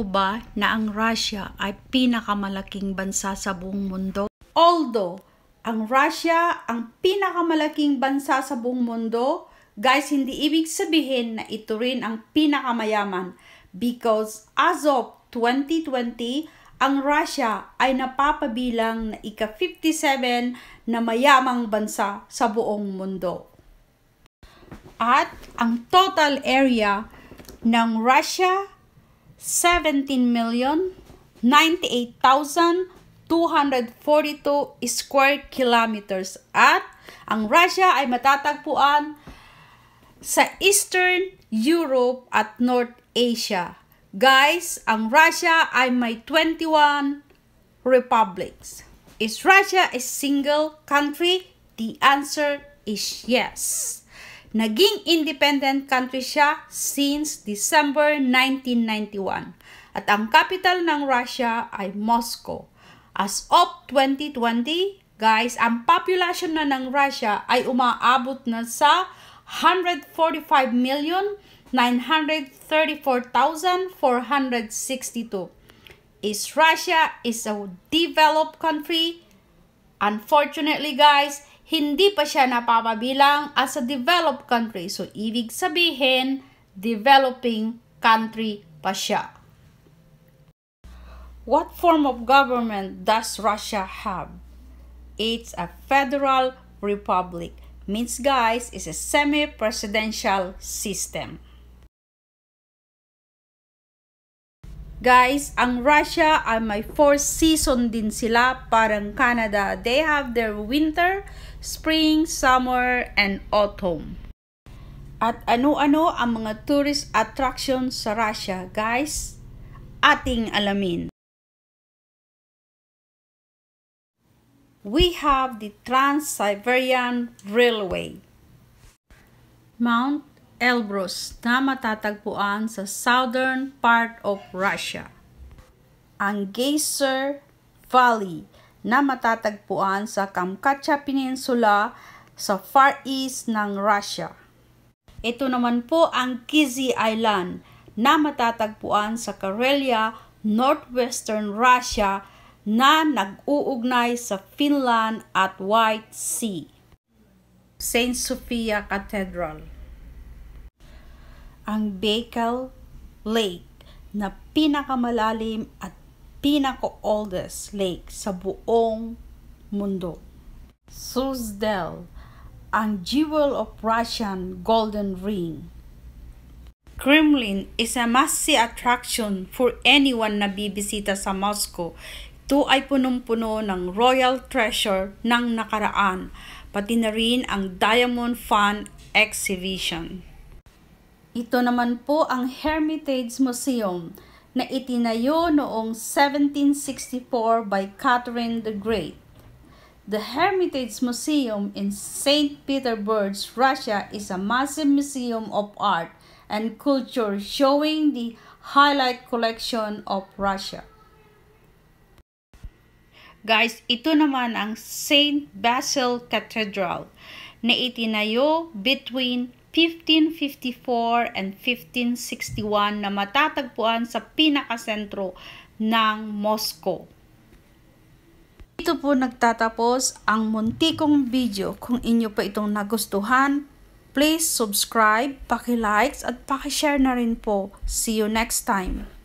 mo ba na ang Russia ay pinakamalaking bansa sa buong mundo? Although, ang Russia ang pinakamalaking bansa sa buong mundo, guys, hindi ibig sabihin na ito rin ang pinakamayaman because as of 2020, ang Russia ay napapabilang na ika-57 na mayamang bansa sa buong mundo. At ang total area ng Russia 17,098,242 square kilometers at ang Russia ay matatagpuan sa Eastern Europe at North Asia. Guys, ang Russia ay may 21 republics. Is Russia a single country? The answer is yes. Naging independent country siya since December 1991 at ang capital ng Russia ay Moscow. As of 2020, guys, ang population na ng Russia ay umaabot na sa 145,934,462. Is Russia is a developed country? Unfortunately, guys, hindi pa siya napapabilang as a developed country. So, ibig sabihin, developing country pa siya. What form of government does Russia have? It's a federal republic. Means guys, it's a semi-presidential system. Guys, ang Russia ay may fourth season din sila parang Canada. They have their winter, spring, summer, and autumn. At ano-ano ang mga tourist attractions sa Russia, guys? Ating alamin. We have the Trans-Siberian Railway. Mount Elbrus na matatagpuan sa southern part of Russia. Ang Geyser Valley na matatagpuan sa Kamchatka Peninsula sa far east ng Russia. Ito naman po ang Kizi Island na matatagpuan sa Karelia, northwestern Russia na nag-uugnay sa Finland at White Sea. St. Sophia Cathedral ang Baikal Lake na pinakamalalim at pinaka-oldest lake sa buong mundo. Suzdal, ang jewel of Russian golden ring. Kremlin is a must-see attraction for anyone na bibisita sa Moscow. Ito ay punong-puno ng royal treasure ng nakaraan, pati na rin ang Diamond Fan Exhibition. Ito naman po ang Hermitage Museum na itinayo noong 1764 by Catherine the Great. The Hermitage Museum in St. Petersburg, Russia is a massive museum of art and culture showing the highlight collection of Russia. Guys, ito naman ang St. Basil Cathedral na itinayo between 1554 and 1561 na matatagpuan sa pinakasentro ng Moscow. Ito po nagtatapos ang muntikong video. Kung inyo pa itong nagustuhan, please subscribe, paki-likes at paki-share na rin po. See you next time.